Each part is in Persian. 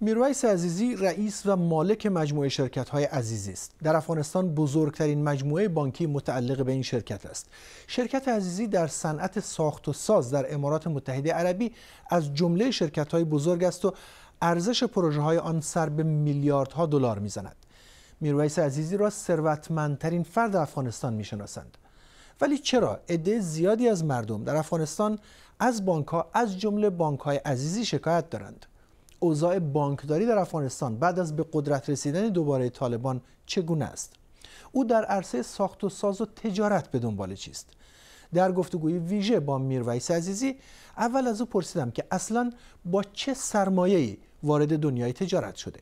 میرویس عزیزی رئیس و مالک مجموعه شرکت های عزیزی است. در افغانستان بزرگترین مجموعه بانکی متعلق به این شرکت است. شرکت عزیزی در صنعت ساخت و ساز در امارات متحده عربی از جمله شرکت های بزرگ است و ارزش پروژه های آن سر به میلیاردها دلار میزند. میرویس عزیزی را ثروتمندترین فرد افغانستان میشناسند. ولی چرا عده زیادی از مردم در افغانستان از بانک از جمله بانک های عزیزی شکایت دارند؟ اوضاع بانکداری در افغانستان بعد از به قدرت رسیدن دوباره طالبان چگونه است او در عرصه ساخت و ساز و تجارت به دنبال چیست در گفتگوی ویژه با میرویس عزیزی اول از او پرسیدم که اصلا با چه سرمایه‌ای وارد دنیای تجارت شده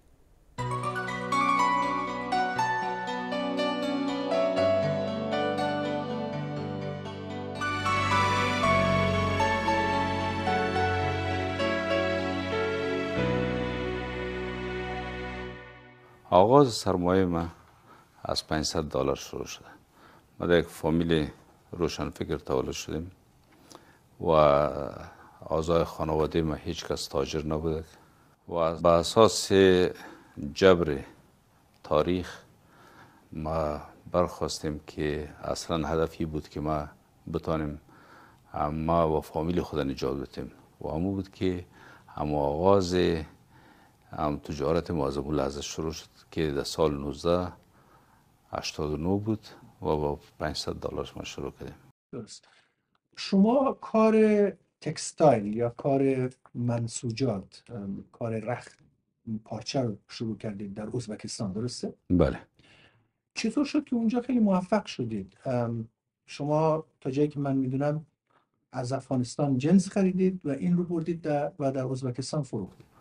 آغاز سرمایه ما از 500 دلار شروع شده ما در یک فامیل روشن فکر تولد شدیم و آزای خانواده ما هیچ کس تاجر نبود. و به اساس جبر تاریخ ما برخواستیم که اصلا هدفی بود که ما بتانیم ما و فامیل خود نجات بتیم و همو بود که همو آغاز هم تجارت معظم اون ازش شروع شد که در سال 19 89 بود و با 500 دلار ما شروع کردیم درست شما کار تکستایل یا کار منسوجات کار رخت پارچه رو شروع کردید در ازبکستان درسته؟ بله چطور شد که اونجا خیلی موفق شدید؟ شما تا جایی که من میدونم از افغانستان جنس خریدید و این رو بردید در و در ازبکستان فروختید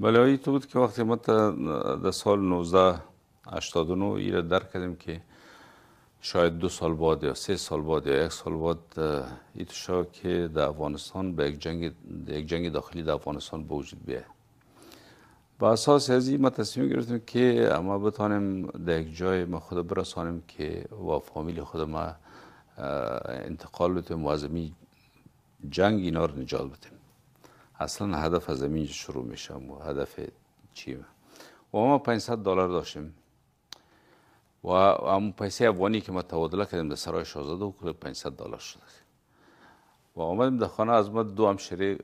بله ای تو بود که وقتی ما در سال 1989 ایره در کردیم که شاید دو سال بعد یا سه سال بعد یا یک سال بعد شاید که در افغانستان به یک جنگ, یک داخلی در افغانستان بوجود وجود بیه با اساس از این ما تصمیم گرفتیم که ما بتانیم در یک جای ما خود برسانیم که و فامیل خود ما انتقال بتیم و جنگ اینا رو نجات بتیم اصلا هدف از اینجا شروع میشم و هدف چیه و ما 500 دلار داشتیم و هم پیسه افغانی که ما تبادله کردیم در سرای شاهزاده و 500 دلار شده و آمدیم در خانه از ما دو همشری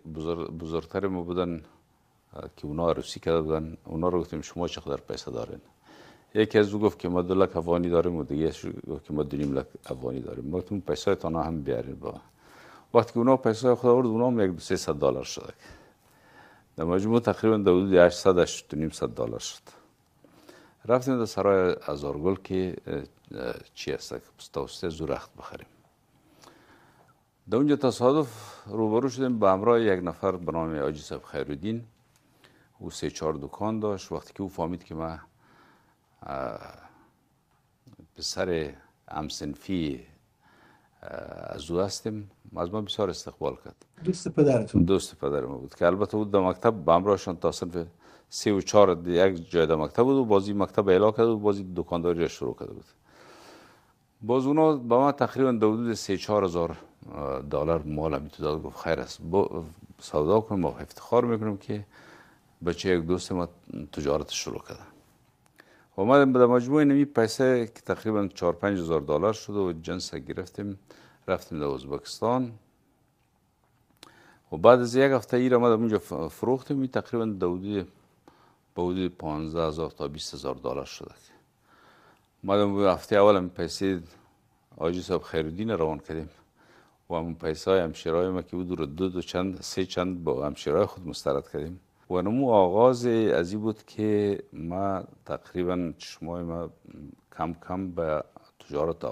بزرگتر ما بودن که اونا عروسی کرده بودن اونا رو گفتیم شما چقدر پیسه دارین یکی از او گفت که ما دو لک افغانی داریم و دیگه گفت که ما دو نیم لک افغانی داریم ما گفتیم پیسه تانا هم بیارین با وقتی که اونا پیسای خود آورد اونا هم یک دو سه صد دلار شده در مجموع تقریبا در حدود 800 ست دلار شد رفتیم در سرای ازارگل که چی هست که زورخت بخریم در اونجا تصادف روبرو شدیم به همراه یک نفر به نام حاجی صاحب خیرالدین او سه چهار دکان داشت وقتی که او فهمید که ما پسر همسنفی از او هستیم از ما بسیار استقبال کرد دوست پدرتون دوست پدر ما بود که البته بود در مکتب به همراهشان تا صرف سه و چهار یک جای در مکتب بود و بازی مکتب اعلا کرد و بازی دکانداری را شروع کرده بود باز اونا با ما تقریبا دو حدود سه چهار هزار دلار مال می داد گفت خیر است با سودا کنم و افتخار میکنم که بچه یک دوست ما تجارت شروع کرد و ما در مجموع نمی پیسه که تقریبا 4 5 هزار دلار شد و جنس گرفتیم رفتیم در ازبکستان و بعد از یک هفته ای را ما اونجا فروختیم این تقریبا دودی به حدود 15 هزار تا 20 هزار دلار شده در اون هفته اول هم پیسه آجی صاحب خیرالدین روان کردیم و همون پیسه های همشیرهای ما که بود رو دو دو چند سه چند با همشیرهای خود مسترد کردیم و نمو آغاز از این بود که ما تقریبا چشمای ما کم کم به تجارت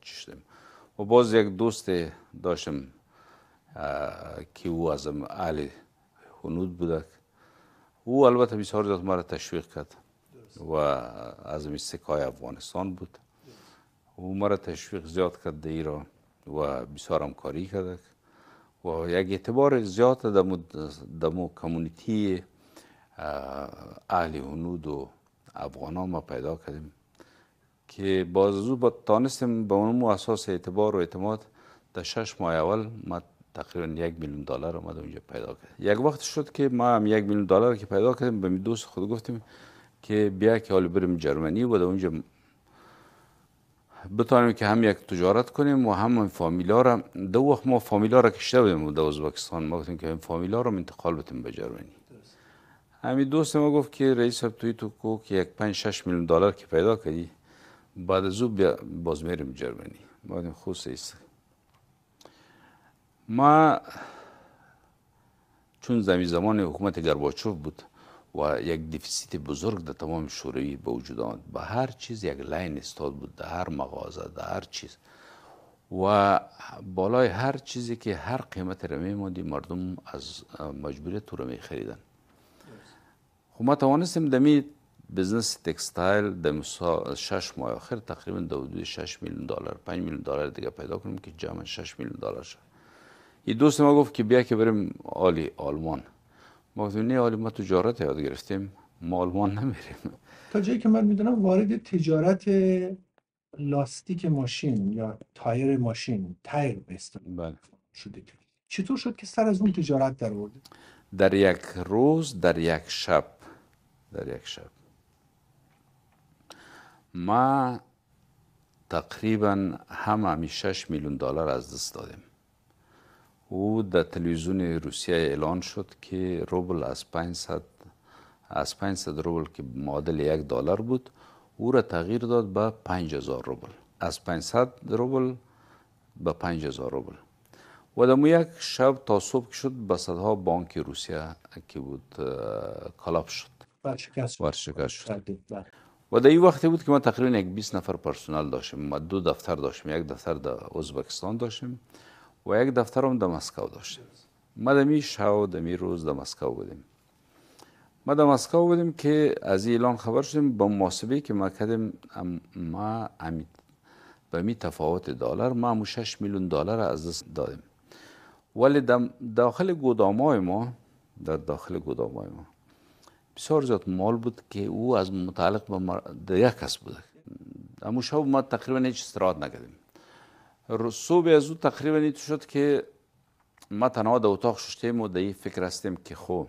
چشتیم و باز یک دوست داشتم که او از اهل هنود بوده او البته بسیار زیاد مرا تشویق کرد و از سکای افغانستان بود او مرا تشویق زیاد کرد دیرا و بسیار همکاری کرد و یک اعتبار زیاد دمو, دمو کمونیتی اهل هنود و ها ما پیدا کردیم که باز از با تانستیم به اون اساس اعتبار و اعتماد در شش ماه اول ما تقریبا یک میلیون دلار اومد اونجا پیدا کرد یک وقت شد که ما هم یک میلیون دلار که پیدا کردیم به دوست خود گفتیم که بیا که حال بریم جرمنی و اونجا بتانیم که هم یک تجارت کنیم و هم فامیلا را دو وقت ما فامیلا را کشته بودیم در ازبکستان ما گفتیم که این فامیلا را انتقال بتیم به جرمنی همین دوست ما گفت که رئیس هم توی تو کو که یک پنج شش میلیون دلار که پیدا کردی بعد از او بیا باز میریم جرمنی ما خود سیست ما چون زمین زمان حکومت گرباچوف بود و یک دیفیسیت بزرگ در تمام شوروی به وجود آمد به هر چیز یک لاین استاد بود در هر مغازه در هر چیز و بالای هر چیزی که هر قیمت را میموندی مردم از مجبوریت رو می خریدن خب ما توانستیم دمی بزنس تکستایل در شش ماه آخر تقریبا دو دو 6 میلیون دلار 5 میلیون دلار دیگه پیدا کنیم که جمع 6 میلیون دلار شد این دوست ما گفت که بیا که بریم آلی آلمان مقدونی حالا ما تجارت یاد گرفتیم مالمان نمیریم تا جایی که من میدونم وارد تجارت لاستیک ماشین یا تایر ماشین تایر بست بله شده چطور شد که سر از اون تجارت در ورده در یک روز در یک شب در یک شب ما تقریبا همه همی 6 میلیون دلار از دست دادیم او در تلویزیون روسیه اعلان شد که روبل از 500 از 500 روبل که معادل یک دلار بود او را تغییر داد به 5000 روبل از 500 روبل به 5000 روبل و در یک شب تا صبح شد به صدها بانک روسیه که بود کلاپ شد ورشکست شد بله. و در این وقتی بود که ما تقریبا یک 20 نفر پرسونل داشتیم ما دو دفتر داشتیم یک دفتر در دا ازبکستان داشتیم و یک دفتر هم در مسکو داشتیم ما در می شو در روز در مسکو بودیم ما در مسکو بودیم که از اعلان خبر شدیم با محاسبه که ما کردیم ما امید به می تفاوت دلار ما 6 میلیون دلار از دست دادیم ولی داخل گودامای ما در داخل گودامای ما بسیار زیاد مال بود که او از متعلق به یک کس بود اما شب ما تقریبا هیچ استراحت نکردیم صبح از او تقریبا این شد که ما تنها در اتاق ششتیم و در فکر هستیم که خو خب،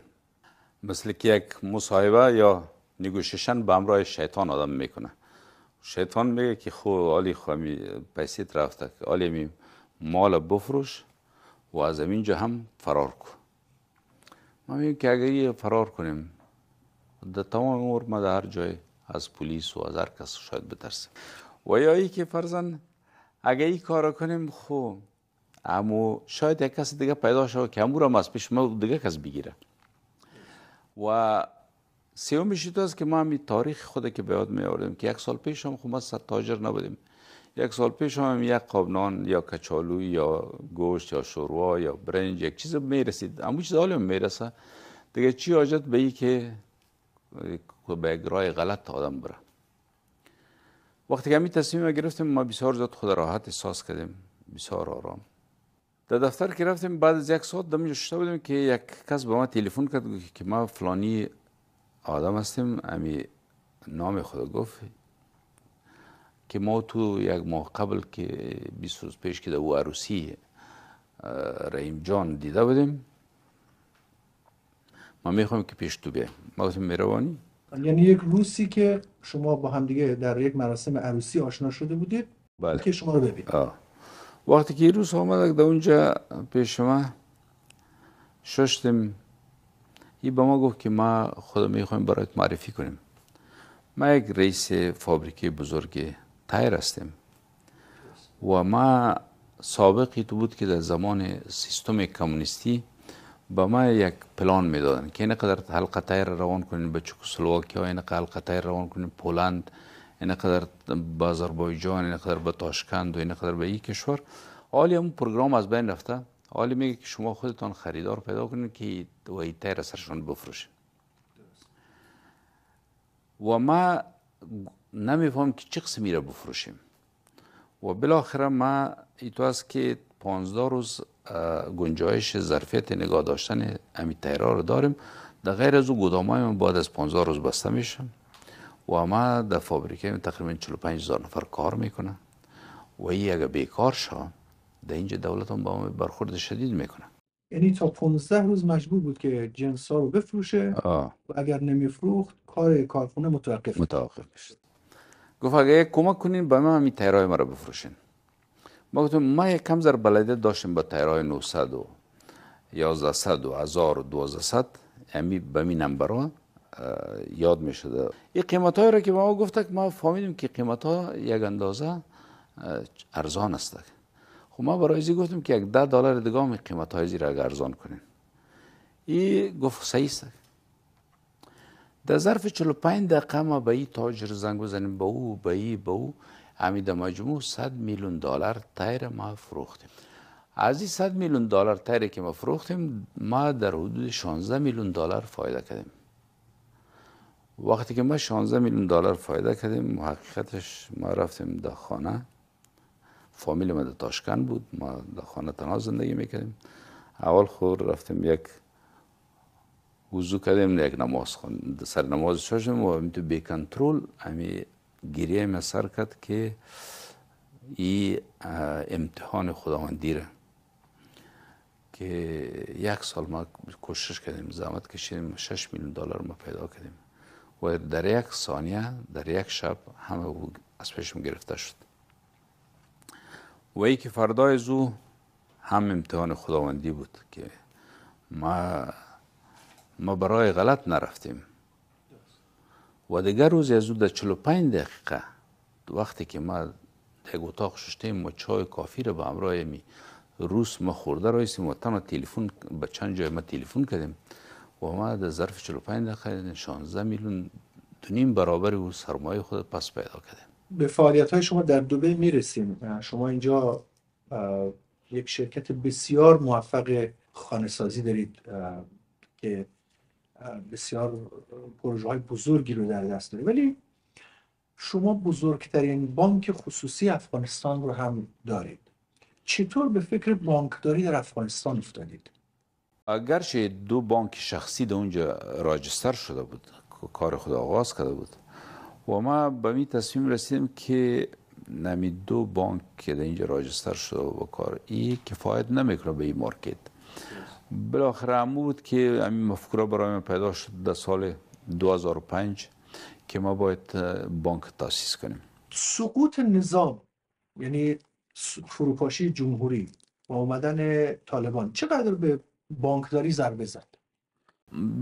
مثل که یک مصاحبه یا نگوششن به امرای شیطان آدم میکنه شیطان میگه که خو خب، آلی خوامی پیسیت رفته که آلی می مال بفروش و از اینجا هم فرار کن ما میگیم که اگر فرار کنیم در تمام عمر ما در هر جای از پلیس و از هر کس شاید بترسیم و یا ای که فرزن اگه این کار کنیم خو خب. اما شاید یک کس دیگه پیدا شود که امور هم از پیش ما دیگه کس بگیره و سیومی تو است که ما همی تاریخ خود که به یاد آوردیم که یک سال پیش هم خود خب ما تاجر نبودیم یک سال پیش هم یک قابنان یا کچالو یا گوشت یا شوروا یا برنج یک چیز میرسید اما چیز حالی میرسه دیگه چی حاجت به ای که به اگرای غلط آدم بره وقتی که همین تصمیم گرفتیم ما بسیار زیاد خود راحت احساس کردیم بسیار آرام در دفتر که رفتیم بعد از یک ساعت دمی شده بودیم که یک کس به ما تلفن کرد که ما فلانی آدم هستیم امی نام خود گفت که ما تو یک ماه قبل که 20 روز پیش که در او عروسی رحیم جان دیده بودیم ما میخوایم که پیش تو بیایم ما گفتیم میروانی یعنی یک روسی که شما با همدیگه در یک مراسم عروسی آشنا شده بودید بله. که شما رو ببینید وقتی که روس آمدک در اونجا پیش ما ششتم ای به ما گفت که ما خود میخوایم برایت معرفی کنیم ما یک رئیس فابریکه بزرگ تایر هستیم و ما سابقی تو بود که در زمان سیستم کمونیستی به ما یک پلان میدادن که اینقدر حلقه تایر روان کنیم به ها اینقدر حلقه تایر روان کنیم پولند اینقدر به بایجان، اینقدر به تاشکند و اینقدر به این کشور حالی اون پروگرام از بین رفته حالی میگه که شما خودتان خریدار پیدا کنید که وی تایر سرشان بفروشیم و ما نمیفهم که چه قسمی را بفروشیم و بالاخره ما ایتو است که 15 روز گنجایش ظرفیت نگاه داشتن امی تیرا رو داریم در غیر از او گودام های من بعد از 15 روز بسته میشن و ما در فابریکه تقریبا 45 هزار نفر کار میکنن و ای اگر بیکار شا در اینجا دولت هم با ما برخورد شدید میکنه یعنی تا 15 روز مجبور بود که جنس ها رو بفروشه آه. و اگر نمیفروخت کار کارخونه متوقف متوقف میشد گفت اگر کمک کنین به ما همی تیرای ما رو بفروشین ما گفتم ما یک کم زر بلده داشتیم با تیرهای 900 و 1100 و 1000 و 1200 امی به می نمبرها یاد می شده این قیمت را که ما گفتک ما فهمیدیم که قیمت ها یک اندازه ارزان است خب ما برای زی گفتیم که یک ده دلار دیگه هم قیمت های زی را ارزان کنیم این گفت صحیح است در ظرف 45 دقیقه ما به این تاجر زنگ بزنیم به او به این به او امید مجموع 100 میلیون دلار تایر ما فروختیم از این 100 میلیون دلار تایر که ما فروختیم ما در حدود 16 میلیون دلار فایده کردیم وقتی که ما 16 میلیون دلار فایده کردیم حقیقتش ما رفتیم در خانه فامیل ما در تاشکن بود ما در خانه تنها زندگی میکردیم اول خور رفتیم یک وضو کردیم یک نماز خوند سر نماز شاشم و تو بی کنترل امی گریه می کرد که ای امتحان خداوندی را که یک سال ما کوشش کردیم زحمت کشیدیم 6 میلیون دلار ما پیدا کردیم و در یک ثانیه در یک شب همه او از پیشم گرفته شد و ای که فردای زو هم امتحان خداوندی بود که ما ما برای غلط نرفتیم و دیگر روز از او در 45 دقیقه وقتی که ما در اتاق ششتیم و چای کافی رو به همراه می روس ما خورده رایستیم و تنها تلفن به چند جای ما تلفن کردیم و ما در ظرف 45 دقیقه 16 میلیون دونیم برابر او سرمایه خود پس پیدا کردیم به فعالیت های شما در دوبه میرسیم شما اینجا یک شرکت بسیار موفق خانه سازی دارید که بسیار پروژه های بزرگی رو در دست داره ولی شما بزرگترین بانک خصوصی افغانستان رو هم دارید چطور به فکر بانکداری در افغانستان افتادید؟ اگرچه دو بانک شخصی در اونجا راجستر شده بود کار خود آغاز کرده بود و ما به می تصمیم رسیدیم که نمی دو بانک که در اینجا راجستر شده و کار ای کفایت نمیکنه به این مارکت بالاخره امو بود که همین مفکوره برای من پیدا شد در سال 2005 که ما باید بانک تاسیس کنیم سقوط نظام یعنی فروپاشی جمهوری با آمدن طالبان چقدر به بانکداری ضربه زد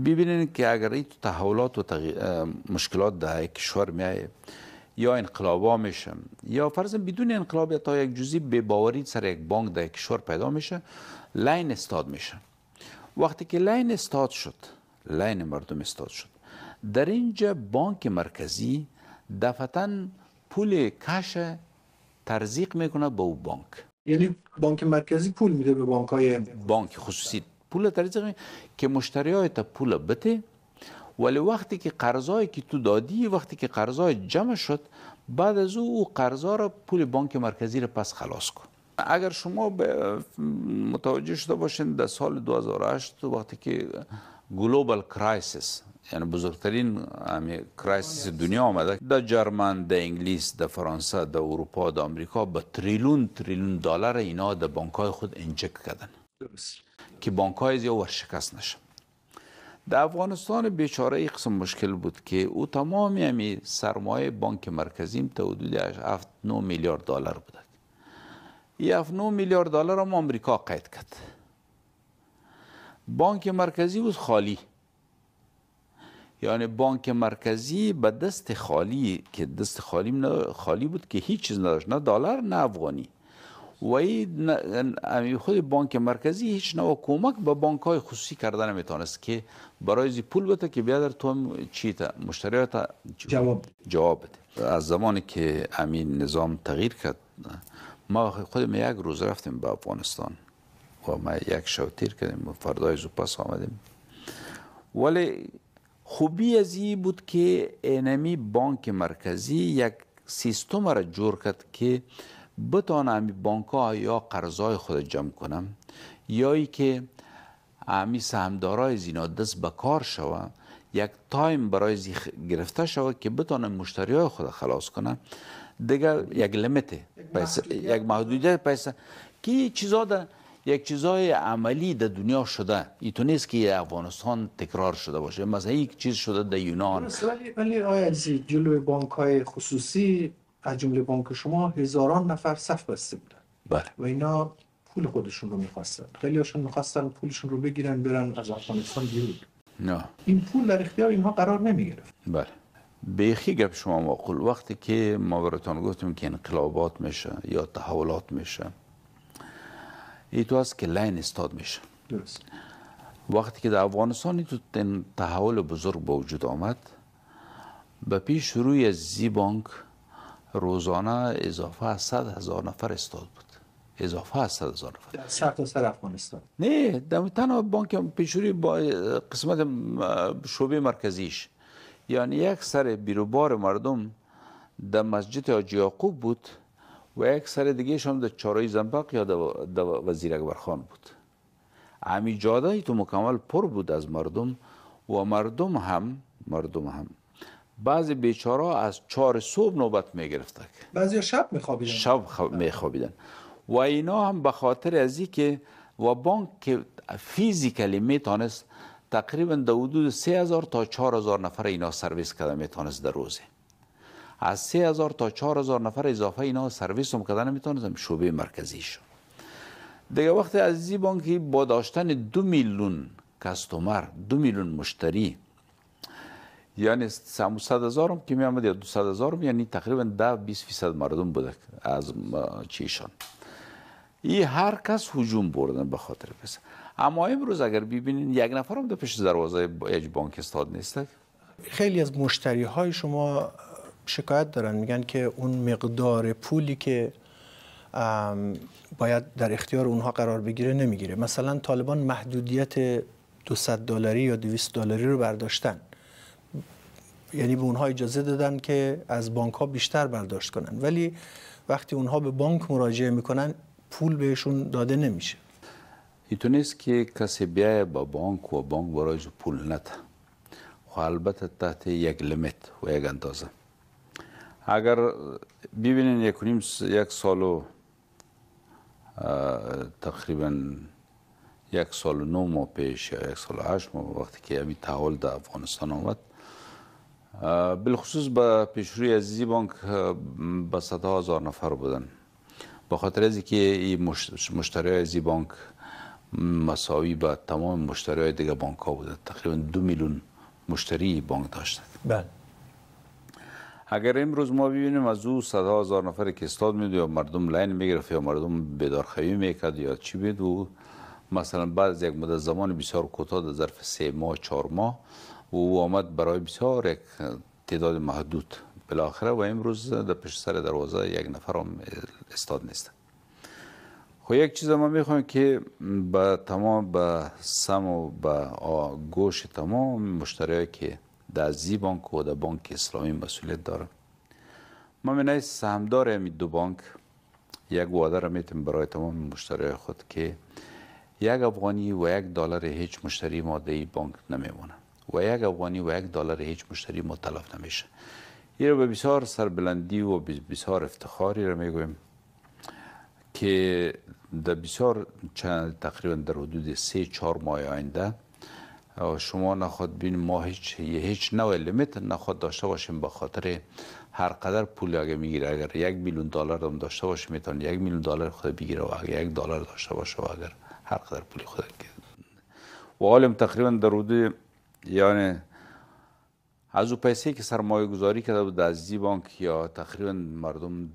ببینید که اگر این تحولات و تغی... مشکلات در کشور میایه یا انقلابا میشن یا فرض بدون انقلاب تا یک جزی به باوری سر یک بانک در کشور پیدا میشه لاین استاد میشه وقتی که لین استاد شد لین مردم استاد شد در اینجا بانک مرکزی دفتا پول کش ترزیق میکنه به او بانک یعنی بانک مرکزی پول میده به بانک های بانک خصوصی پول ترزیق میکنه که مشتری تا پول بته ولی وقتی که قرضایی که تو دادی وقتی که قرضای جمع شد بعد از او او قرضا را پول بانک مرکزی را پس خلاص کن اگر شما به متوجه شده باشین در سال 2008 وقتی که گلوبال کرایسیس یعنی بزرگترین کرایسیس دنیا آمده در جرمن در انگلیس در فرانسه در اروپا در آمریکا به تریلون تریلون دلار اینا در بانکای خود انجک کردن درست که بانکای زیاد ورشکست نشه در افغانستان بیچاره ای قسم مشکل بود که او تمامی همی سرمایه بانک مرکزیم تا حدود 7 9 میلیارد دلار بود. نو میلیارد دلار هم امریکا قید کرد بانک مرکزی بود خالی یعنی بانک مرکزی به دست خالی که دست خالی خالی بود که هیچ چیز نداشت نه دلار نه افغانی و این یعنی خود بانک مرکزی هیچ نوع کمک به بانک های خصوصی کردن میتونست که برای زی پول بده که بیا در چی تا مشتریات جواب جواب از زمانی که امین نظام تغییر کرد ما خودم یک روز رفتیم به افغانستان و ما یک شو تیر کردیم و فردای زو پس آمدیم ولی خوبی از این بود که اینمی بانک مرکزی یک سیستم را جور کرد که بتانه بانک ها یا قرضای خود جمع کنم یا ای که هم سهمدارای زینا دست به کار شوه یک تایم برای زی گرفته شوه که بتانه مشتری های خود خلاص کنه دیگه یک لمیت یک محدودیت پیسه که چیزا ده یک چیزای عملی در دنیا شده تو نیست که افغانستان تکرار شده باشه مثلا یک چیز شده در یونان ولی ولی آیا جلوی بانک های خصوصی از جمله بانک شما هزاران نفر صف بسته بودن بله و اینا پول خودشون رو میخواستن خیلی هاشون میخواستن پولشون رو بگیرن برن از افغانستان بیرون نه این پول در اختیار اینها قرار نمیگرفت بله بیخی گپ شما معقول وقتی که ما براتون گفتیم که انقلابات میشه یا تحولات میشه ای تو هست که لین استاد میشه درست وقتی که در افغانستان تو تحول بزرگ با وجود آمد به پیش روی زی بانک روزانه اضافه از صد هزار نفر استاد بود اضافه از صد هزار نفر سر تا سر افغانستان نه در تنها بانک پیش روی با قسمت شعبه مرکزیش یعنی یک سر بیروبار مردم در مسجد آجی یعقوب بود و یک سر دیگه هم در چارای زنبق یا در وزیر اکبرخان بود امی جاده تو مکمل پر بود از مردم و مردم هم مردم هم بعضی بیچارا از چهار صبح نوبت می بعضی شب می شب بله. میخوابیدن. و اینا هم به خاطر ازی که و بانک که فیزیکلی می تقریبا در حدود 3000 تا 4000 نفر اینا سرویس کرده میتونست در روزه از 3000 تا 4000 نفر اضافه اینا سرویس هم کردن میتونستم شعبه مرکزی شد دیگه وقتی زی بانکی با داشتن دو میلیون کستومر دو میلیون مشتری یعنی 300 هزار هم که می آمد یا 200 هزار یعنی تقریبا 10 20 فیصد مردم بوده از چیشان این هر کس حجوم بردن به خاطر پس اما امروز اگر ببینین یک نفر هم در پیش دروازه یک بانک استاد نیست خیلی از مشتری های شما شکایت دارن میگن که اون مقدار پولی که باید در اختیار اونها قرار بگیره نمیگیره مثلا طالبان محدودیت 200 دلاری یا 200 دلاری رو برداشتن یعنی به اونها اجازه دادن که از بانک ها بیشتر برداشت کنن ولی وقتی اونها به بانک مراجعه میکنن پول بهشون داده نمیشه یتونسkie kasebiyaya ba bank ve bank baraycı pul nete. Xo elbette tahte yek limit ve yek antaza. Agar bibinin yekunim yek salu تقریبا یک سال و نو ماه پیش یا یک سال و هشت ماه وقتی که همین تحول در افغانستان آمد بالخصوص به پیشروی عزیزی بانک به صدها هزار نفر بودن به خاطر از که مشتری عزیزی بانک مساوی با تمام مشتری های دیگه بانک ها بوده تقریبا دو میلیون مشتری بانک داشته بله اگر امروز ما ببینیم از او هزار نفر که استاد میده یا مردم لین میگرفت یا مردم بیدارخویی میکد یا چی بید مثلا بعد از یک مدت زمان بسیار کوتاه در ظرف سه ماه چهار ماه و او آمد برای بسیار یک تعداد محدود بالاخره و امروز در پشت سر دروازه یک نفر هم استاد نیست. خو خب یک چیز ما میخوایم که به تمام به سم و به گوش تمام مشتری که در زی بانک و در بانک اسلامی مسئولیت داره ما منای سهمدار همی دو بانک یک وعده را میتیم برای تمام مشتری خود که یک افغانی و یک دلار هیچ مشتری ما در بانک نمیمونه و یک افغانی و یک دلار هیچ مشتری ما نمیشه این رو به بسیار سربلندی و بسیار افتخاری را میگویم که در بسیار چند تقریبا در حدود سه چهار ماه آینده شما نخواد بین ما هیچ هیچ نوع لیمیت نخواد داشته باشیم به خاطر هر قدر پول اگه میگیره اگر یک میلیون دلار هم داشته باشه میتونه یک میلیون دلار خود بگیره و اگر یک دلار داشته باشه و اگر هر قدر پول خود و عالم تقریبا در حدود یعنی از او پیسه که سرمایه گذاری کرده بود از بانک یا تقریبا مردم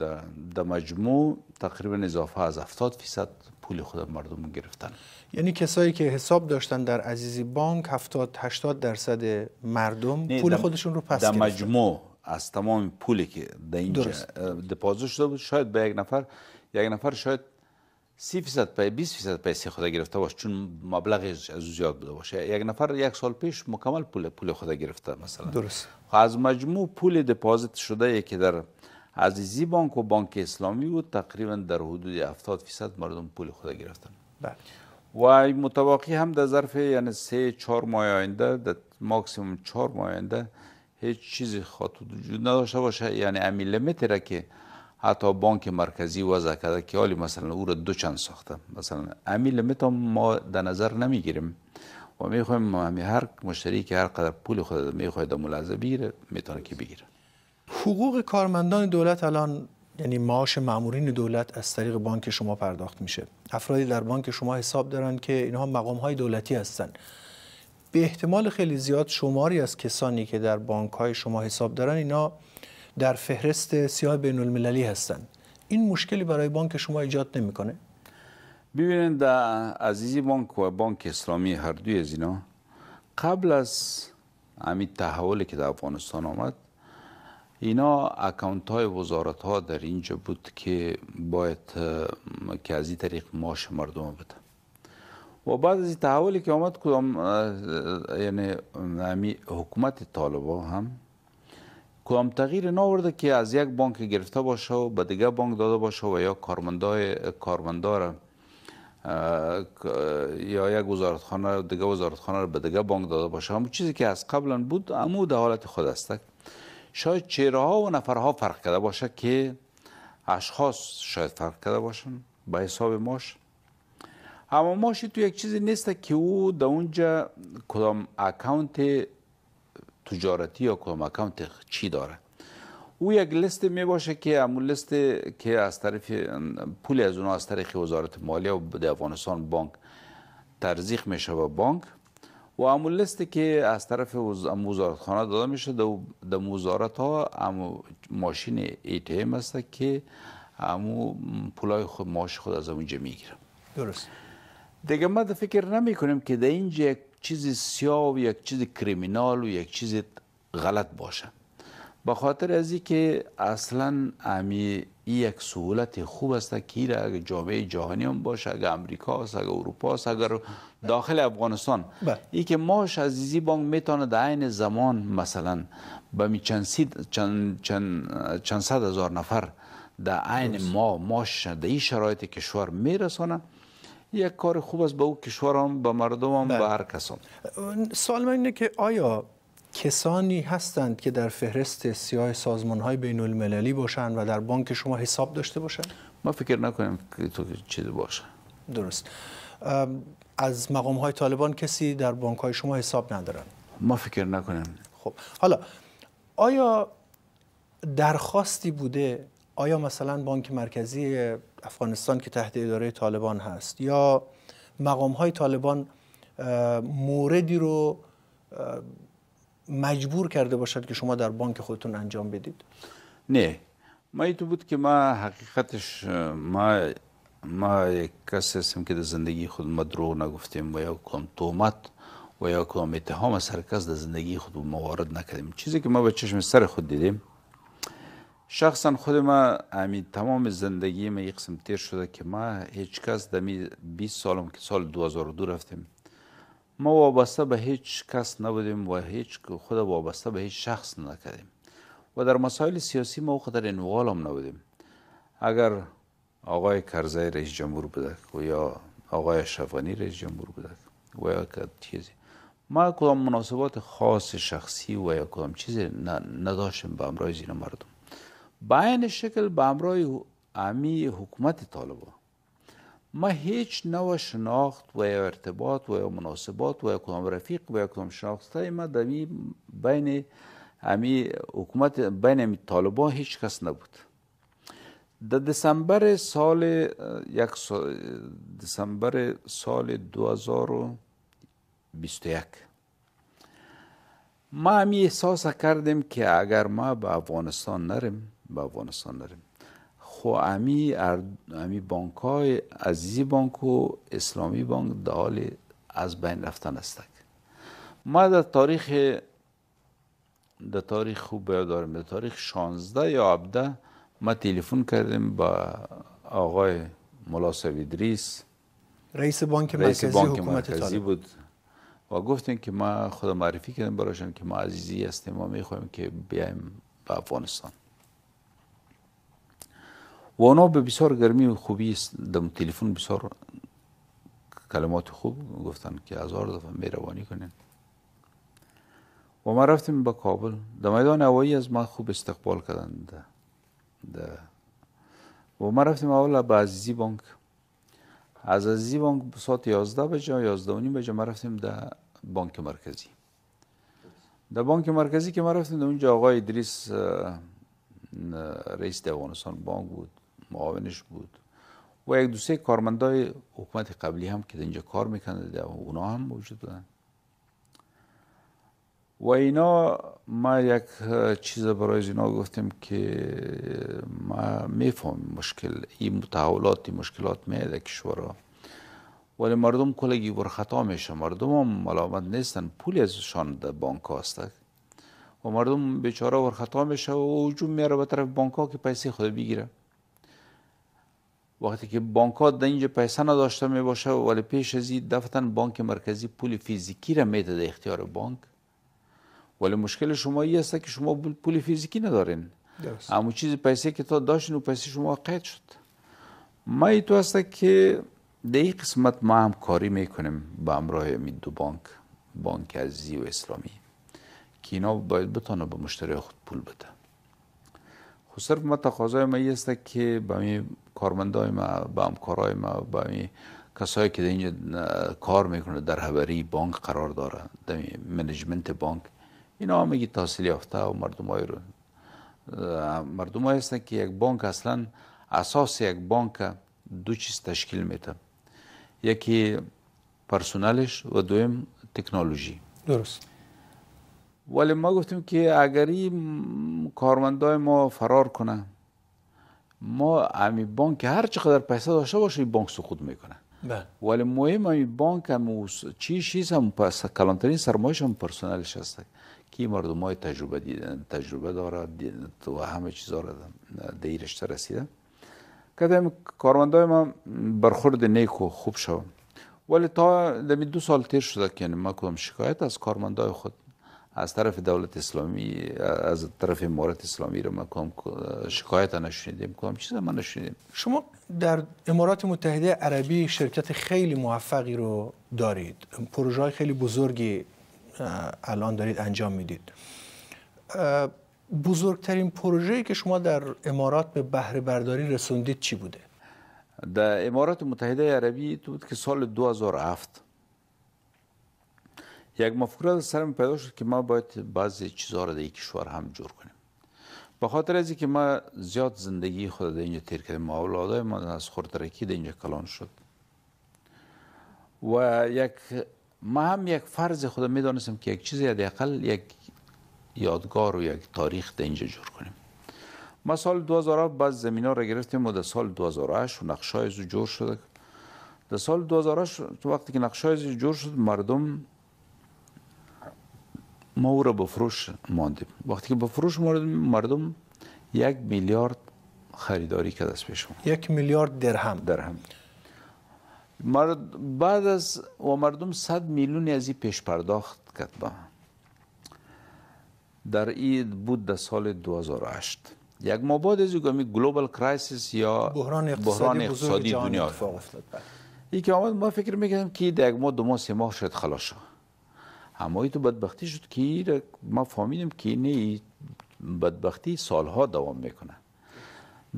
در مجموع تقریبا اضافه از 70 فیصد پول خود مردم گرفتن یعنی کسایی که حساب داشتن در عزیزی بانک 70 80 درصد مردم پول خودشون رو پس در مجموع از تمام پولی که در اینجا دپازیت شده بود شاید به یک نفر یک نفر شاید سی فیصد پای 20 فیصد پیسې خدا گرفته باش چون مبلغ از زیاد بوده باشه یک نفر یک سال پیش مکمل پول پول خدا گرفته مثلا درست از مجموع پول دپازیت شده که در عزیزی بانک و بانک اسلامی بود تقریبا در حدود 70 فیصد مردم پول خدا گرفتن بله و متوقع هم در ظرف یعنی سه 4 ماه آینده در ماکسیموم چهار ماه آینده هیچ چیزی خاطر وجود نداشته باشه یعنی امی لیمیتی که حتی بانک مرکزی وضع کرده که حالی مثلا او را دو چند ساخته مثلا امی لیمیت ما در نظر نمیگیریم و میخوایم همی هر مشتری که هر قدر پول خود در ملاحظه بگیره میتونه که بگیره حقوق کارمندان دولت الان یعنی معاش مامورین دولت از طریق بانک شما پرداخت میشه افرادی در بانک شما حساب دارن که اینها مقام های دولتی هستند به احتمال خیلی زیاد شماری از کسانی که در بانک های شما حساب دارن اینا در فهرست سیاه بین المللی هستن این مشکلی برای بانک شما ایجاد نمیکنه ببینید در عزیزی بانک و بانک اسلامی هر دوی از اینا قبل از امید تحولی که در افغانستان آمد اینا اکانت های وزارت ها در اینجا بود که باید که از این طریق ماش مردم بود و بعد از این تحولی که آمد کدام یعنی حکومت طالبا هم کدام تغییر ناورده که از یک بانک گرفته باشه و به دیگه بانک داده باشه و یا کارمندای کارمندار یا یک وزارتخانه دیگه وزارتخانه رو به دیگه بانک داده باشه همون چیزی که از قبلا بود اما در حالت خود است شاید چهره ها و نفرها فرق کرده باشه که اشخاص شاید فرق کرده باشن به حساب ماش اما ماشی تو یک چیزی نیست که او در اونجا کدام اکاونت تجارتی یا کوم اکاونت چی داره او یک لیست می باشه که امون لیست که از طرف پول از اونها از طریق وزارت مالیه و به افغانستان بانک ترزیق میشه به بانک و امون لیست که از طرف وزارت خانه داده میشه در وزارت ها امو ماشین ایتیم است که امو پولای خود ماش خود از اونجا میگیره درست دیگه ما فکر نمی که در اینجا یک چیز سیاه و یک چیز کریمینال و یک چیز غلط باشه به خاطر از که اصلا امی یک سهولت خوب است که را اگر جامعه جهانی هم باشه اگر امریکا است اگر اروپا است اگر داخل افغانستان بله. این که ماش عزیزی بانک میتونه در عین زمان مثلا به چند, چند, چند, چند صد هزار نفر در عین ما ماش در این شرایط کشور میرسانه یک کار خوب است به او کشورم به مردمم به بله. هر هم سوال من اینه که آیا کسانی هستند که در فهرست سیاه سازمان های بین المللی باشند و در بانک شما حساب داشته باشند؟ ما فکر نکنیم که تو چیزی باشه درست از مقام های طالبان کسی در بانک های شما حساب ندارن؟ ما فکر نکنیم خب حالا آیا درخواستی بوده آیا مثلا بانک مرکزی افغانستان که تحت اداره طالبان هست یا مقام های طالبان موردی رو مجبور کرده باشد که شما در بانک خودتون انجام بدید نه ما تو بود که ما حقیقتش ما ما یک کسی هستیم که در زندگی خود ما دروغ نگفتیم و یا کام تومت و یا کام اتهام کس در زندگی خود موارد نکردیم چیزی که ما به چشم سر خود دیدیم شخصا خود ما امی تمام زندگی ما یک قسم تیر شده که ما هیچ کس دمی 20 سالم که سال 2002 رفتیم ما وابسته به هیچ کس نبودیم و هیچ خود وابسته به هیچ شخص نکردیم و در مسائل سیاسی ما در انوال هم نبودیم اگر آقای کرزای رئیس جمهور بودک و یا آقای شفغانی رئیس جمهور بودک و یا چیزی ما کدام مناسبات خاص شخصی و یا کدام چیزی نداشتیم به امرای زیر مردم با شکل به امرای امی حکومت طالبان ما هیچ نوع شناخت و ارتباط و مناسبات و یا رفیق و یا کدام شناخته ما بین امی حکومت بین امی طالبان هیچ کس نبود در دسامبر سال یک سال دسامبر سال 2021 ما امی احساس کردیم که اگر ما به افغانستان نریم به افغانستان داریم خو خب، امی, امی بانک های عزیزی بانک و اسلامی بانک در حال از بین رفتن استک ما در تاریخ در تاریخ خوب دارم در تاریخ 16 یا 17 ما تلفن کردیم با آقای ملا سویدریس رئیس بانک رئیس بانک حکومت مرکزی بود و گفتیم که ما خدا معرفی کردیم براشون که ما عزیزی هستیم و میخوایم که بیایم به افغانستان و اونا به بسیار گرمی و خوبی دم تلفن بسیار کلمات خوب گفتن که هزار دفعه میروانی کنین و ما رفتیم به کابل در میدان هوایی از ما خوب استقبال کردند. و ما رفتیم اول به عزیزی بانک از عزیزی بانک ساعت 11 بجه 11 و نیم بجه ما رفتیم در بانک مرکزی در بانک مرکزی که ما رفتیم در اونجا آقای ادریس رئیس افغانستان بانک بود معاونش بود و یک دو سه کارمندای حکومت قبلی هم که اینجا کار میکنند اونا هم موجود بودن و اینا ما یک چیز برای اینا گفتیم که ما میفهم مشکل این متحولات این مشکلات میاد کشورا. ولی مردم کلگی بر خطا میشه مردم هم ملامت نیستن پول ازشان در بانک هست و مردم بیچاره بر خطا میشه و هجوم میاره به طرف بانک ها که پیسی خود بگیره وقتی که بانک ها در اینجا پیسه نداشته می باشه ولی پیش از این دفتا بانک مرکزی پول فیزیکی را می در اختیار بانک ولی مشکل شما این است که شما پول فیزیکی ندارین اما چیز پیسه که تا داشتین و پیسه شما قید شد ما ای تو است که در این قسمت ما هم کاری میکنیم با امراه می دو بانک بانک عزیزی و اسلامی که اینا باید بتانه به مشتری خود پول بده خو خب صرف ما تقاضای ما است که به می کارمندای ما به همکارای ما به می کسایی که اینجا کار میکنه در هبری بانک قرار داره در منیجمنت بانک اینا هم میگی تحصیل یافته و مردمای رو مردمای هستن که یک بانک اصلا اساس یک بانک دو چیز تشکیل میده یکی پرسونالش و دوم تکنولوژی درست ولی ما گفتیم که اگر این کارمندای ما فرار کنه ما امی بانک هر چقدر پیسه داشته باشه این بانک سقوط میکنه بله. ولی مهم این بانک هم چی چیز هم پس کلانترین سرمایش هم پرسنلش هست که مردم های تجربه دیدن تجربه داره تو همه چیزا را دیرش که دیم کارمندای ما برخورد نیک و خوب شد ولی تا دمی دو سال تیر شده که ما کدام شکایت از کارمندای خود از طرف دولت اسلامی از طرف امارات اسلامی رو ما شکایت نشنیدیم کام چیز ما نشنیدیم شما در امارات متحده عربی شرکت خیلی موفقی رو دارید پروژه های خیلی بزرگی الان دارید انجام میدید بزرگترین ای که شما در امارات به بهره برداری رسوندید چی بوده در امارات متحده عربی بود که سال 2007 یک مفکوره در سرم پیدا شد که ما باید بعضی چیزها را در این کشور هم جور کنیم به خاطر از که ما زیاد زندگی خود در اینجا تیر کردیم اولادای ما از خوردرکی در اینجا کلان شد و یک ما هم یک فرض خود می میدانستم که یک چیزی حداقل یک یادگار و یک تاریخ در اینجا جور کنیم ما سال 2007 بعض زمین ها را گرفتیم و در سال 2008 نقشه جور شده در سال 2008 تو وقتی که نقشه جور شد مردم ما او را به فروش ماندیم وقتی که به فروش ماندیم مردم یک میلیارد خریداری کرد از پیش یک میلیارد درهم درهم مرد بعد از و مردم صد میلیون از این پیش پرداخت کرد با در اید بود در سال 2008 یک ما بعد از گامی گلوبال کرایسیس یا بحران اقتصادی, بحران اقتصادی دنیا اتفاق بله. که آمد ما فکر میکردیم که یک ما دو ماه سه ماه شد خلاص شد همایی تو بدبختی شد که ما فهمیدیم که این بدبختی سالها دوام میکنه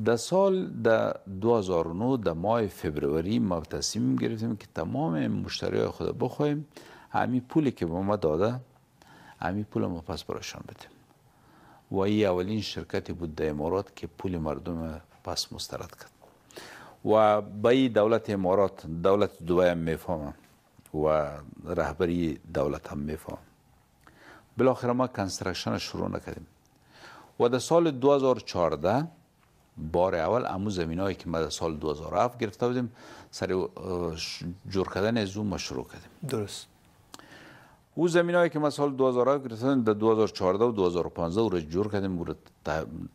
در سال در 2009 در ماه فبروری ما تصمیم گرفتیم که تمام مشتری خود بخویم همی پولی که به ما داده همی پول ما پس براشان بدیم و این اولین شرکتی بود در امارات که پول مردم پس مسترد کرد و به دولت امارات دولت دوبه میفهمم و رهبری دولت هم میفهم بالاخره ما کنسترکشن شروع نکردیم و در سال 2014 بار اول امو زمین هایی که ما در سال 2007 گرفته بودیم سر جور کردن از اون ما شروع کردیم درست او زمین هایی که ما سال 2007 بودیم در 2014 و 2015 را جور کردیم او را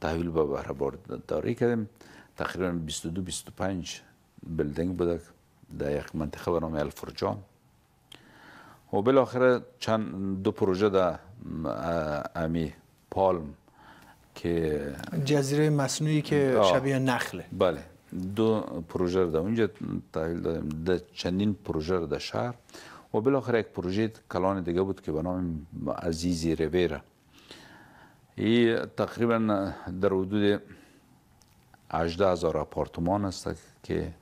تحویل به بهره بارداری کردیم تقریبا 22-25 بلدنگ بوده در یک منطقه به نام الفرجان و بالاخره چند دو پروژه در امی پالم که جزیره مصنوعی که شبیه نخله بله دو پروژه رو در اونجا تحویل دادیم ده چندین پروژه رو در شهر و بالاخره یک پروژه کلان دیگه بود که به نام عزیزی ریویرا ای تقریبا در حدود 18 هزار آپارتمان است که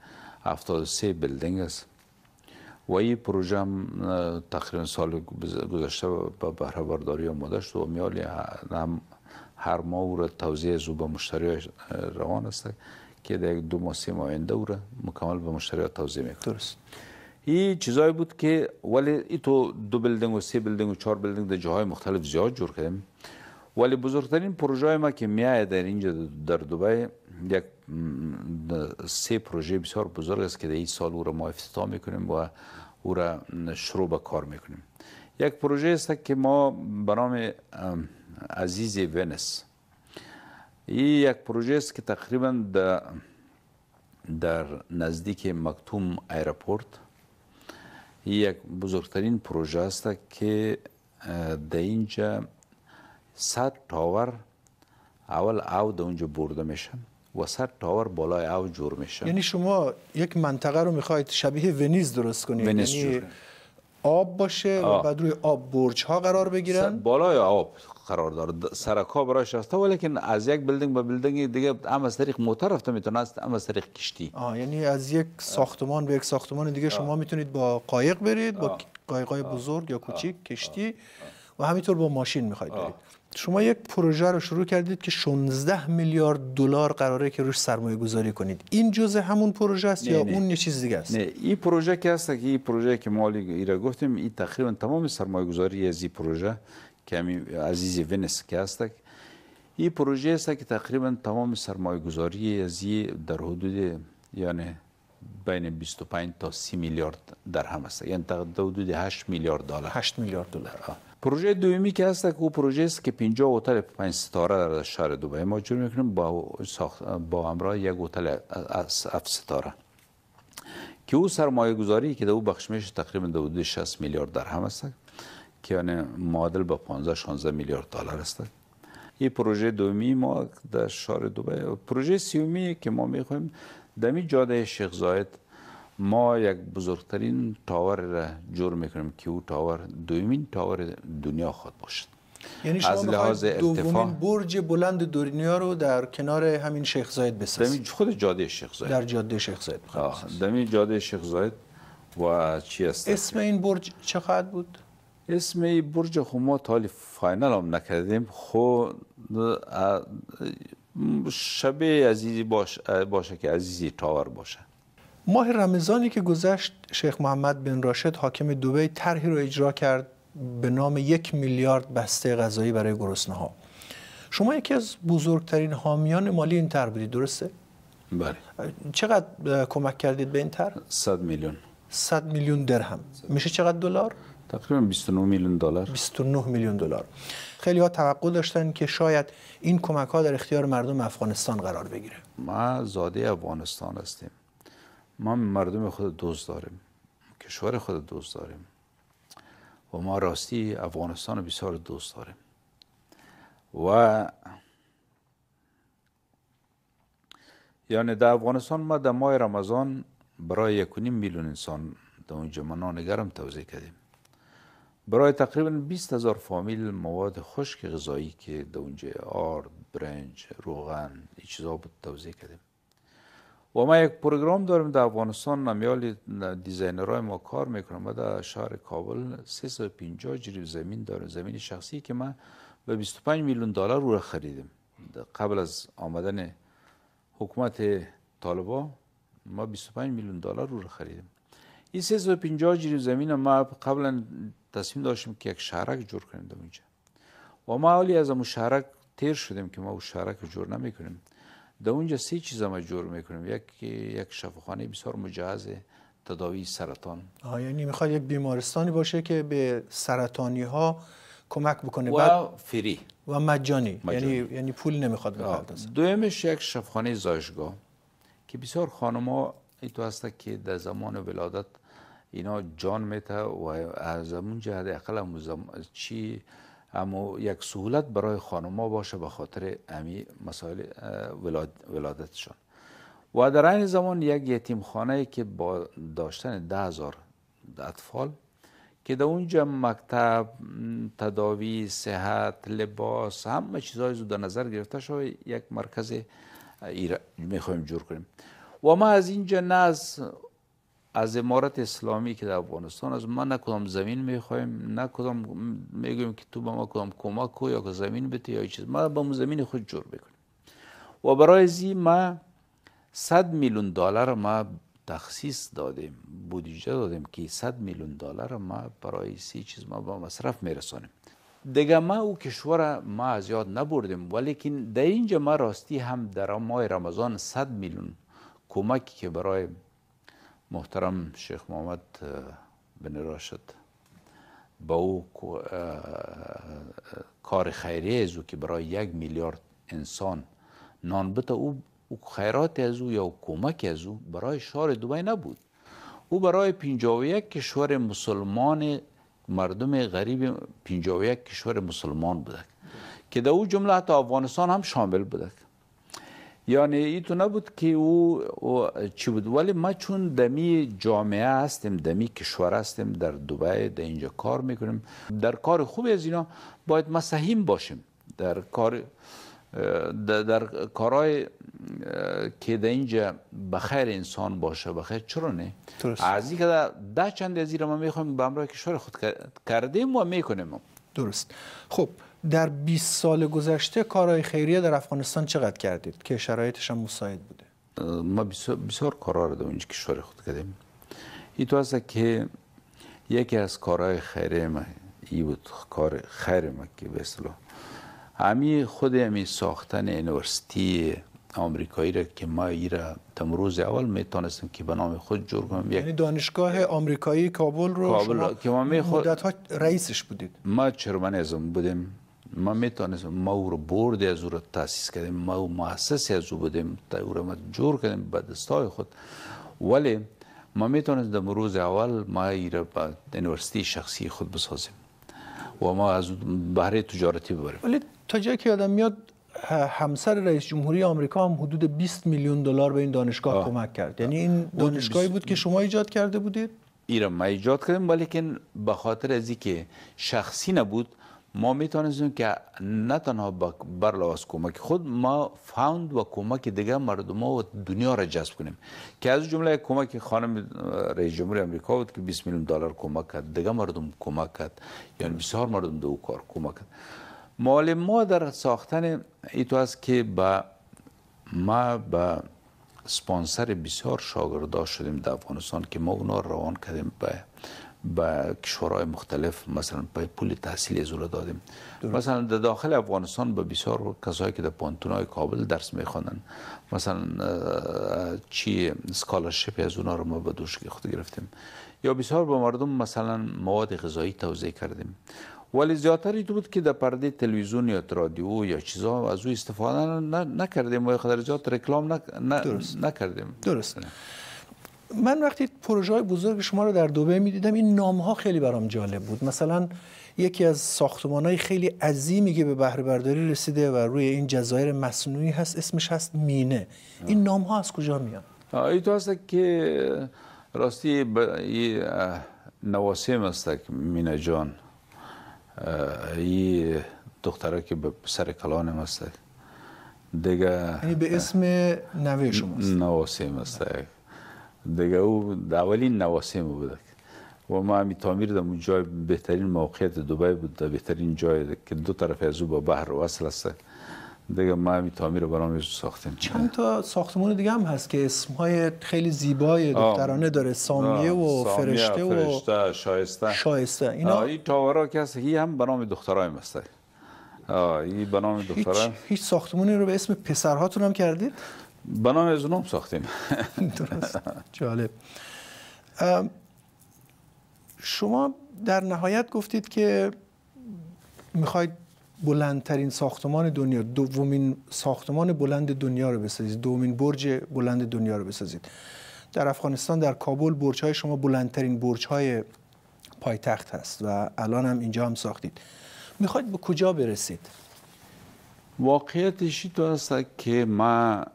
73 بلدنگ است و این پروژه هم تقریبا سال گذشته به بهره برداری آماده شد و میالی هم هر ماه او را توضیح به مشتری روان است که در دو ماه سی ماه آینده او را مکمل به مشتری توضیح میکنه درست این چیزایی بود که ولی ای تو دو بلدنگ و سه بلدنگ و چهار بلدنگ در جاهای مختلف زیاد جور کردیم ولی بزرگترین پروژه ما که میاید در اینجا در دوبای یک سه پروژه بسیار بزرگ است که در این سال او را ما افتتاح میکنیم و او را شروع به کار میکنیم یک پروژه است که ما به نام عزیز ونس این یک پروژه است که تقریبا در نزدیک مکتوم ایرپورت یک بزرگترین پروژه است که در اینجا صد تاور اول او در اونجا برده میشن و سر تاور بالای او جور میشه یعنی شما یک منطقه رو میخواید شبیه ونیز درست کنید یعنی آب باشه و بعد روی آب برج ها قرار بگیرن بالای آب قرار داره سرکا براش ولی که از یک بلدنگ به بلدنگ دیگه هم از طریق موتر رفته میتونه است هم از طریق کشتی آه یعنی از یک ساختمان به یک ساختمان دیگه شما میتونید با قایق برید با قایقای بزرگ یا کوچیک کشتی و همینطور با ماشین میخواید برید شما یک پروژه رو شروع کردید که 16 میلیارد دلار قراره که روش سرمایه گذاری کنید این جزء همون پروژه است یا نه. اون یه چیز دیگه است نه این پروژه که هست که این پروژه که ما ایرا گفتیم این تقریبا تمام سرمایه گذاری از این پروژه که عزیز ونس که هست این پروژه است که تقریبا تمام سرمایه گذاری از در حدود یعنی بین 25 تا 30 میلیارد درهم است یعنی در حدود 8 میلیارد دلار 8 میلیارد دلار پروژه دومی که هست که او پروژه است که 50 هتل 5 ستاره در شهر دبی ما جور میکنیم با ساخت با همراه یک هتل از 7 ستاره که او سرمایه گذاری که دو میشه تقریبا دو 60 میلیارد درهم است که یعنی معادل به 15 16 میلیارد دلار است این پروژه دومی ما در شهر دبی پروژه سیومی که ما میخوایم دمی جاده شیخ زاید ما یک بزرگترین تاور را جور میکنیم که او تاور دومین تاور دنیا خود باشد یعنی شما از لحاظ ارتفاع برج بلند دنیا رو در کنار همین شیخ زاید بسازید خود جاده شیخ زاید در جاده شیخ زاید دمی جاده شیخ زاید و چی است اسم این برج چقدر بود اسم این برج خو خب ما تا فاینل هم نکردیم خو شبه عزیزی باش باشه که عزیزی تاور باشه ماه رمضانی که گذشت شیخ محمد بن راشد حاکم دوبه طرحی رو اجرا کرد به نام یک میلیارد بسته غذایی برای گرسنه شما یکی از بزرگترین حامیان مالی این طرح بودید درسته؟ بله چقدر کمک کردید به این طرح؟ 100 میلیون صد میلیون درهم میشه چقدر دلار؟ تقریبا 29 میلیون دلار 29 میلیون دلار خیلی ها توقع داشتن که شاید این کمک ها در اختیار مردم افغانستان قرار بگیره ما زاده افغانستان هستیم ما مردم خود دوست داریم کشور خود دوست داریم و ما راستی افغانستان بسیار دوست داریم و یعنی در افغانستان ما در ماه رمضان برای یکونیم میلیون انسان در اونجا گرم توضیح کردیم برای تقریبا 20 هزار فامیل مواد خشک غذایی که در اونجا آرد، برنج، روغن ای چیزا بود توضیح کردیم و ما یک پروگرام داریم در افغانستان نمیال دیزاینرهای ما کار میکنم و در شهر کابل 350 جریب زمین داریم زمین شخصی که من به 25 میلیون دلار رو خریدیم قبل از آمدن حکومت طالبا ما 25 میلیون دلار رو خریدیم این 350 جریب زمین ما قبلا تصمیم داشتیم که یک شهرک جور کنیم در اونجا و ما حالی از اون شهرک تیر شدیم که ما اون شهرک جور نمیکنیم در اونجا سه چیز ما جور میکنیم یک یک شفاخانه بسیار مجهز تداوی سرطان آه یعنی میخواد یک بیمارستانی باشه که به سرطانی ها کمک بکنه و بعد فری و مجانی, یعنی- مجانی. یعنی یعنی پول نمیخواد بپردازه دومش یک شفاخانه زایشگاه که بسیار این تو هست که در زمان ولادت اینا جان میته و از اون جهت اقل چی اما یک سهولت برای خانوما باشه به خاطر امی مسائل ولادتشان و در این زمان یک یتیم خانه که با داشتن ده هزار اطفال که در اونجا مکتب، تداوی، صحت، لباس همه چیزهای زود در نظر گرفته شده یک مرکز میخوایم جور کنیم و ما از اینجا نه از از امارت اسلامی که در افغانستان از ما نه کدام زمین میخوایم نه کدام میگویم که تو به ما کدام کمک کو یا که زمین بده یا چیز ما با اون زمین خود جور بکنیم و برای زی ما 100 میلیون دلار ما تخصیص دادیم بودجه دادیم که 100 میلیون دلار ما برای سی چیز ما با مصرف میرسانیم دیگه ما او کشور ما از یاد نبردیم ولیکن در اینجا ما راستی هم در ماه رمضان 100 میلیون کمکی که برای محترم شیخ محمد بن راشد با او کار خیریه از او که برای یک میلیارد انسان نان بتا او خیرات از او یا کمک از او برای شار دوبای نبود او برای 51 کشور مسلمان مردم غریب 51 کشور مسلمان بود که در او جمله افغانستان هم شامل بود. یعنی تو نبود که او, چی بود ولی ما چون دمی جامعه هستیم دمی کشور هستیم در دوبای در اینجا کار میکنیم در کار خوبی از اینا باید ما سهیم باشیم در کار در, در که در اینجا بخیر انسان باشه بخیر چرا نه از این که ده چند از ما میخوایم به امروی کشور خود کردیم و میکنیم درست خب در 20 سال گذشته کارهای خیریه در افغانستان چقدر کردید که شرایطش هم مساعد بوده ما بسیار کارا رو در اینجا کشور خود کردیم این تو که یکی از کارهای خیریه ما ای بود کار خیر ما که به اصطلاح همی خود همی ساختن یونیورسیتی آمریکایی را که ما ای را تمروز اول میتونستیم که به نام خود جور کنم یعنی دانشگاه آمریکایی کابل رو کابل شما که ما خود... مدت ها رئیسش بودید ما چرمن ازم بودیم ما میتونیم ما او رو بردی از او رو تاسیس کردیم ما او محسس از او بودیم تا او رو جور کردیم به دستای خود ولی ما میتونست در روز اول ما ای را به انورسیتی شخصی خود بسازیم و ما از بهره تجارتی ببریم ولی تا جایی که یادم میاد همسر رئیس جمهوری آمریکا هم حدود 20 میلیون دلار به این دانشگاه کمک کرد یعنی این دانشگاهی بود که شما ایجاد کرده بودید ایران ما ایجاد کردیم ولیکن به خاطر ازی که شخصی نبود ما میتونستیم که نه تنها از کمک خود ما فاند و کمک دیگه مردم ها و دنیا را جذب کنیم که از جمله کمک خانم رئیس جمهور امریکا بود که 20 میلیون دلار کمک کرد دیگه مردم کمک کرد یعنی بسیار مردم دو کار کمک کرد مال ما در ساختن ایتو است که با ما با سپانسر بسیار شاگرداش شدیم در افغانستان که ما اونا روان کردیم به به کشورهای مختلف مثلا پای پول تحصیل زور دادیم مثلا در داخل افغانستان به بسیار کسایی که در پانتونای کابل درس میخوانند مثلا چی سکالرشپ از اونا رو ما به دوش خود گرفتیم یا بسیار به مردم مثلا مواد غذایی توضیح کردیم ولی زیادتر بود که در پرده تلویزیون یا رادیو یا چیزا از او استفاده نکردیم و خدر زیاد رکلام نکردیم درست, درست. من وقتی پروژه بزرگ شما رو در دوبه می این نام خیلی برام جالب بود مثلا یکی از ساختمان خیلی عظیمی که به بهره برداری رسیده و روی این جزایر مصنوعی هست اسمش هست مینه این نام ها از کجا میان این تو هست که راستی نواسیم است که مینه جان این دختره که به سر کلانم است دیگه یعنی به اسم نوه شما نواسیم نواسم دیگه او اولین نواسم بود و ما می تامیر در جای بهترین موقعیت دوبای بود بهترین جای که دو طرف از او با بحر وصل است دیگه ما می تعمیر برام ساختیم چند تا ساختمون دیگه هم هست که اسم های خیلی زیبای دخترانه داره سامیه و فرشته, فرشته و شایسته شایسته اینا این تاورا که هی هم برام دخترای هست این به هیچ, هیچ ساختمونی رو به اسم پسرهاتون هم کردید بنام از نام ساختیم درست جالب شما در نهایت گفتید که میخواید بلندترین ساختمان دنیا دومین ساختمان بلند دنیا رو بسازید دومین برج بلند دنیا رو بسازید در افغانستان در کابل برج های شما بلندترین برج های پایتخت هست و الان هم اینجا هم ساختید میخواید به کجا برسید واقعیتش تو هست که ما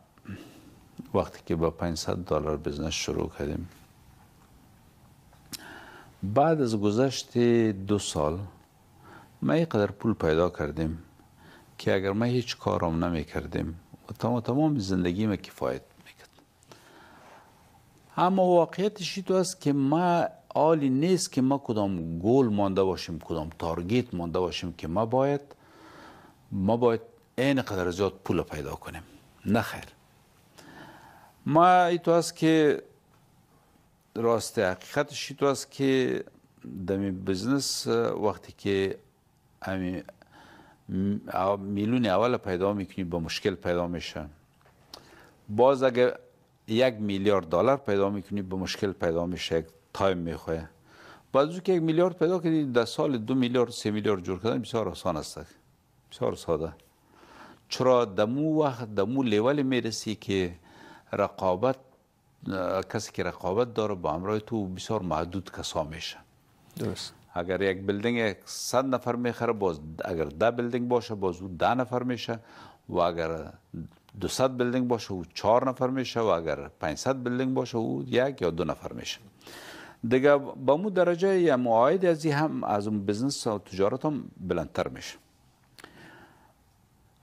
وقتی که با 500 دلار بزنس شروع کردیم بعد از گذشت دو سال ما اینقدر پول پیدا کردیم که اگر ما هیچ کارم نمی کردیم و تمام تمام زندگی ما کفایت میکرد اما واقعیتش تو است که ما عالی نیست که ما کدام گول مانده باشیم کدام تارگیت مانده باشیم که ما باید ما باید اینقدر زیاد پول پیدا کنیم نه خیر ما ایتو است که راسته حقیقتش ایتو است که دمی بزنس وقتی که امی میلیون اول پیدا میکنی با مشکل پیدا میشه باز اگر یک میلیارد دلار پیدا میکنی با مشکل پیدا میشه یک تایم میخواه بعد که یک میلیارد پیدا کردی در سال دو میلیارد سه میلیارد جور کردن بسیار آسان است بسیار ساده چرا دمو وقت دمو لیول میرسی که رقابت کسی که رقابت داره با همراه تو بسیار محدود کسا میشه درست اگر یک بلدینگ 100 نفر میخره باز اگر ده بلدینگ باشه باز او ده نفر میشه و اگر 200 بلدینگ باشه او 4 نفر میشه و اگر 500 بلدینگ باشه او یک یا دو نفر میشه دیگه با مو درجه یا معاید از هم از اون بزنس و تجارت هم بلندتر میشه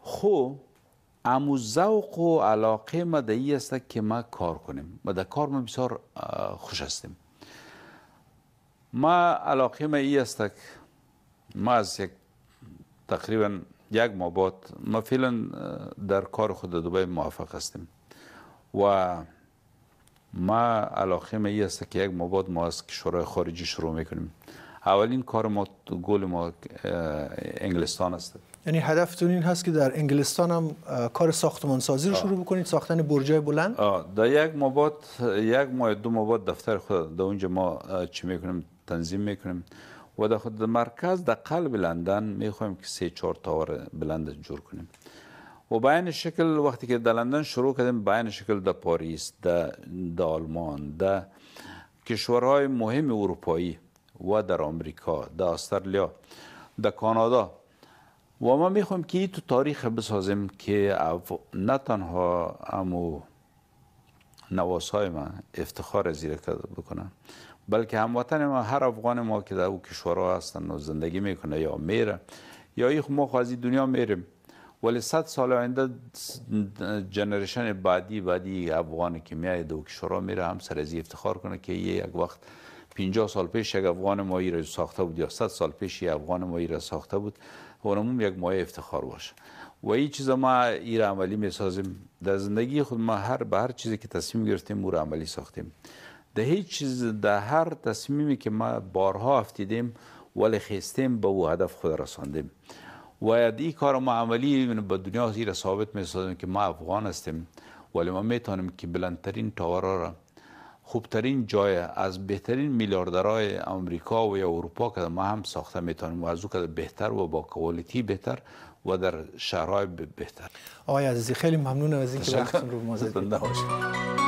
خو خب، امو ذوق و علاقه ما در ای است که ما کار کنیم و در کار ما بسیار خوش هستیم ما علاقه ما ای است ما از یک تقریبا یک ماه بعد ما فعلا در کار خود در دبی موفق هستیم و ما علاقه ما ای است که یک ماه بعد ما از کشورهای خارجی شروع میکنیم اولین کار ما گل ما انگلستان است یعنی هدفتون این هست که در انگلستان هم کار ساختمان سازی رو شروع بکنید ساختن برجای بلند در یک مباد یک ماه دو مباد دفتر خود در اونجا ما چی میکنیم تنظیم میکنیم و در خود در مرکز در قلب لندن میخوایم که سه چهار تاور بلند جور کنیم و به این شکل وقتی که در لندن شروع کردیم به این شکل در پاریس در آلمان در کشورهای مهم اروپایی و در آمریکا در استرالیا در کانادا و ما میخوام که تو تاریخ بسازیم که نه تنها امو نواس های ما افتخار زیر بکنن بلکه هموطن ما هر افغان ما که در او کشورها هستن و زندگی میکنه یا میره یا ایخ ما از دنیا میریم ولی صد سال آینده جنریشن بعدی بعدی افغان که در او کشورها میره هم سر از افتخار کنه که یک وقت 50 سال پیش یک افغان ما را ساخته بود یا صد سال پیش یک افغان ما ایره ساخته بود هنمون یک مایه افتخار باشه و این چیزا ما ایر عملی میسازیم در زندگی خود ما هر به هر چیزی که تصمیم گرفتیم او عملی ساختیم در هیچ چیز در هر تصمیمی که ما بارها افتیدیم ولی خیستیم به او هدف خود رساندیم و این کار ما عملی به دنیا زیر ثابت میسازیم که ما افغان هستیم ولی ما میتونیم که بلندترین تاورا را خوبترین جای از بهترین میلیاردرای آمریکا و یا اروپا که ما هم ساخته میتونیم و از او که بهتر و با کوالیتی بهتر و در شهرهای بهتر آقای عزیزی خیلی ممنونم از اینکه وقتتون رو ما